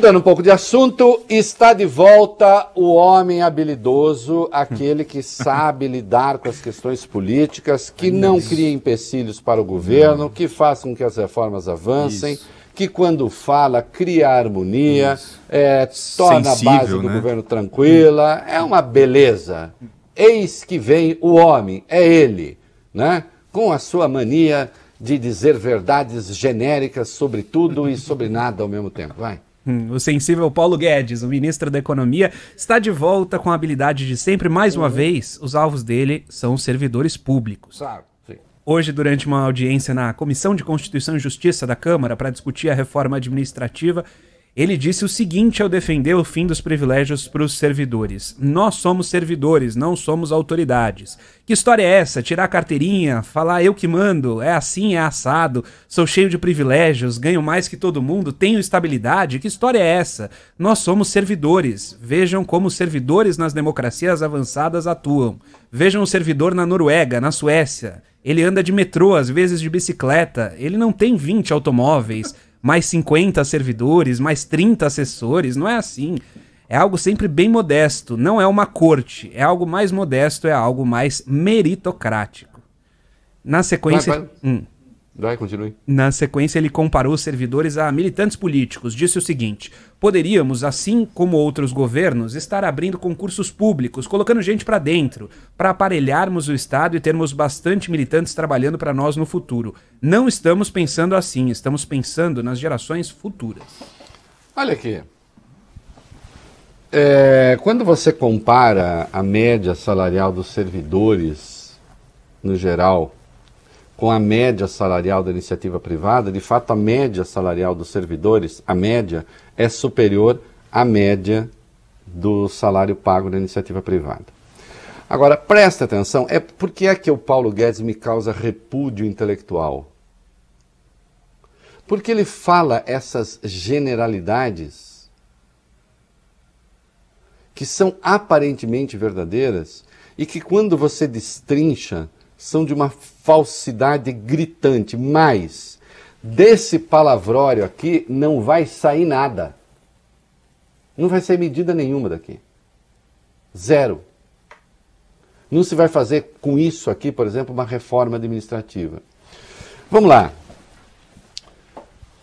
Mudando um pouco de assunto, está de volta o homem habilidoso, aquele que sabe lidar com as questões políticas, que não cria empecilhos para o governo, que faz com que as reformas avancem. Isso que quando fala cria harmonia, é, torna Sensível, a base do né? governo tranquila, é uma beleza. Eis que vem o homem, é ele, né? com a sua mania de dizer verdades genéricas sobre tudo e sobre nada ao mesmo tempo. Vai. O sensível Paulo Guedes, o ministro da Economia, está de volta com a habilidade de sempre. Mais uma vez, os alvos dele são os servidores públicos. Claro. Hoje, durante uma audiência na Comissão de Constituição e Justiça da Câmara para discutir a reforma administrativa, ele disse o seguinte ao defender o fim dos privilégios para os servidores: Nós somos servidores, não somos autoridades. Que história é essa? Tirar a carteirinha, falar eu que mando, é assim, é assado, sou cheio de privilégios, ganho mais que todo mundo, tenho estabilidade? Que história é essa? Nós somos servidores. Vejam como os servidores nas democracias avançadas atuam. Vejam o servidor na Noruega, na Suécia. Ele anda de metrô, às vezes de bicicleta, ele não tem 20 automóveis mais 50 servidores, mais 30 assessores, não é assim. É algo sempre bem modesto, não é uma corte, é algo mais modesto, é algo mais meritocrático. Na sequência. Hum. Vai, continue. Na sequência, ele comparou os servidores a militantes políticos. Disse o seguinte: poderíamos, assim como outros governos, estar abrindo concursos públicos, colocando gente para dentro, para aparelharmos o Estado e termos bastante militantes trabalhando para nós no futuro. Não estamos pensando assim, estamos pensando nas gerações futuras. Olha aqui. É, quando você compara a média salarial dos servidores, no geral, com a média salarial da iniciativa privada, de fato, a média salarial dos servidores, a média, é superior à média do salário pago na iniciativa privada. Agora, presta atenção, é por que é que o Paulo Guedes me causa repúdio intelectual? Porque ele fala essas generalidades que são aparentemente verdadeiras e que quando você destrincha são de uma falsidade gritante, mas desse palavrório aqui não vai sair nada. Não vai sair medida nenhuma daqui. Zero. Não se vai fazer com isso aqui, por exemplo, uma reforma administrativa. Vamos lá.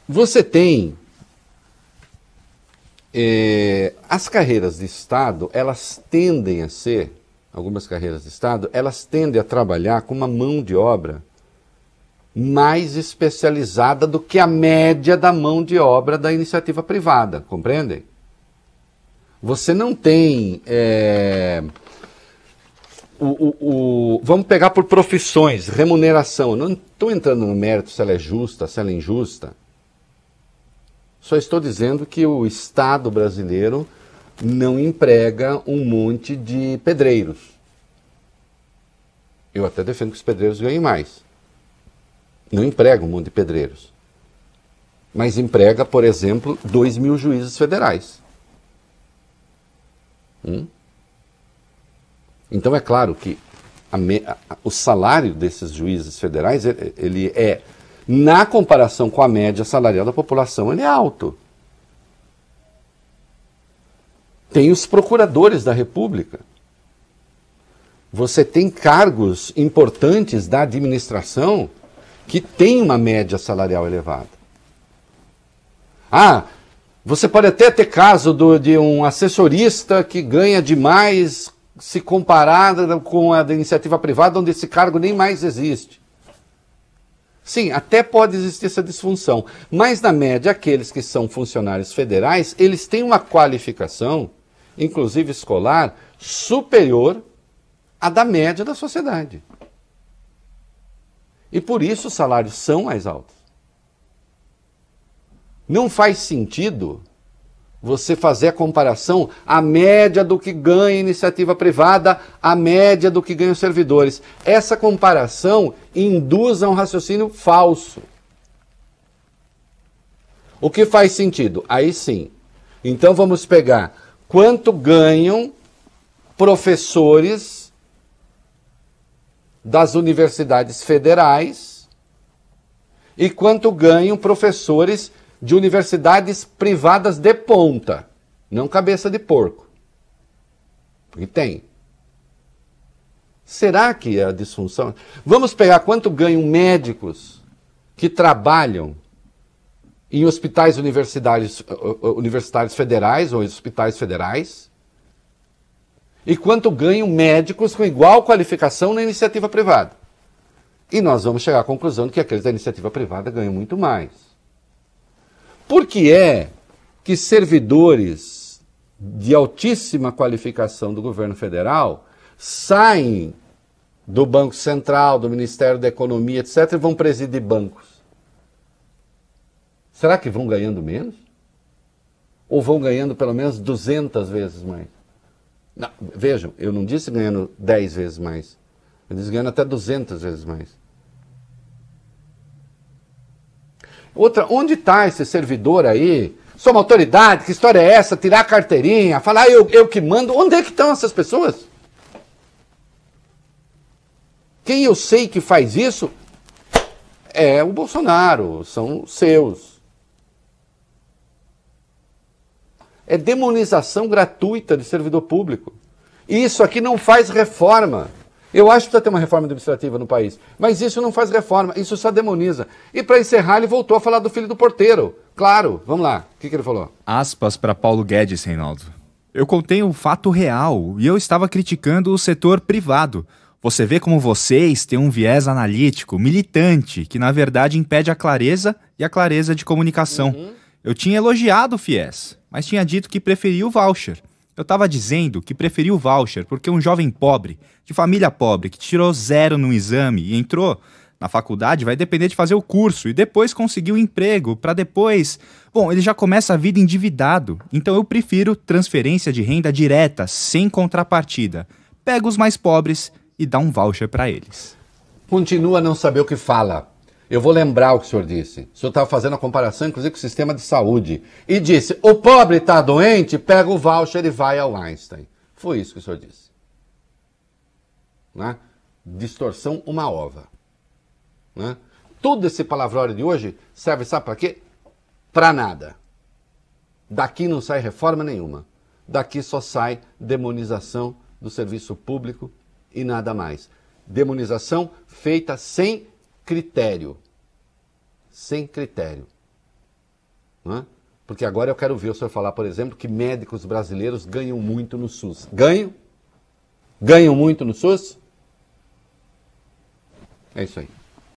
Você tem é, as carreiras de Estado, elas tendem a ser algumas carreiras de Estado, elas tendem a trabalhar com uma mão de obra mais especializada do que a média da mão de obra da iniciativa privada, compreendem? Você não tem. É, o, o, o, vamos pegar por profissões, remuneração. não estou entrando no mérito se ela é justa, se ela é injusta. Só estou dizendo que o Estado brasileiro não emprega um monte de pedreiros. Eu até defendo que os pedreiros ganhem mais. Não emprega um monte de pedreiros. Mas emprega, por exemplo, 2 mil juízes federais. Hum? Então é claro que a me, a, o salário desses juízes federais, ele, ele é, na comparação com a média salarial da população, ele é alto tem os procuradores da República. Você tem cargos importantes da administração que tem uma média salarial elevada. Ah, você pode até ter caso do, de um assessorista que ganha demais se comparado com a da iniciativa privada, onde esse cargo nem mais existe. Sim, até pode existir essa disfunção, mas na média aqueles que são funcionários federais, eles têm uma qualificação inclusive escolar, superior à da média da sociedade. E por isso os salários são mais altos. Não faz sentido você fazer a comparação à média do que ganha a iniciativa privada, à média do que ganham os servidores. Essa comparação induz a um raciocínio falso. O que faz sentido? Aí sim. Então vamos pegar quanto ganham professores das universidades federais e quanto ganham professores de universidades privadas de ponta, não cabeça de porco. E tem. Será que é a disfunção? Vamos pegar quanto ganham médicos que trabalham em hospitais universitários, eh, universitários federais ou em hospitais federais, e quanto ganham médicos com igual qualificação na iniciativa privada. E nós vamos chegar à conclusão de que aqueles da iniciativa privada ganham muito mais. Por que é que servidores de altíssima qualificação do governo federal saem do Banco Central, do Ministério da Economia, etc., e vão presidir bancos? Será que vão ganhando menos? Ou vão ganhando pelo menos 200 vezes mais? Não, vejam, eu não disse ganhando 10 vezes mais. Eu disse ganhando até 200 vezes mais. Outra, onde está esse servidor aí? Sou uma autoridade, que história é essa? Tirar a carteirinha, falar ah, eu, eu que mando. Onde é que estão essas pessoas? Quem eu sei que faz isso é o Bolsonaro, são seus. É demonização gratuita de servidor público. Isso aqui não faz reforma. Eu acho que precisa ter uma reforma administrativa no país, mas isso não faz reforma, isso só demoniza. E para encerrar, ele voltou a falar do filho do porteiro. Claro, vamos lá. O que, que ele falou? Aspas para Paulo Guedes, Reinaldo. Eu contei um fato real e eu estava criticando o setor privado. Você vê como vocês têm um viés analítico, militante, que na verdade impede a clareza e a clareza de comunicação. Uhum. Eu tinha elogiado o FIES mas tinha dito que preferia o voucher. Eu estava dizendo que preferiu o voucher porque um jovem pobre, de família pobre, que tirou zero no exame e entrou na faculdade vai depender de fazer o curso e depois conseguir o emprego, para depois. Bom, ele já começa a vida endividado. Então eu prefiro transferência de renda direta, sem contrapartida. Pega os mais pobres e dá um voucher para eles. Continua a não saber o que fala. Eu vou lembrar o que o senhor disse. O senhor estava fazendo a comparação, inclusive, com o sistema de saúde. E disse: o pobre está doente, pega o voucher e vai ao Einstein. Foi isso que o senhor disse. Né? Distorção uma ova. Né? Todo esse palavrório de hoje serve, sabe para quê? Para nada. Daqui não sai reforma nenhuma. Daqui só sai demonização do serviço público e nada mais. Demonização feita sem critério. Sem critério. Não é? Porque agora eu quero ver o senhor falar, por exemplo, que médicos brasileiros ganham muito no SUS. Ganham? Ganham muito no SUS? É isso aí.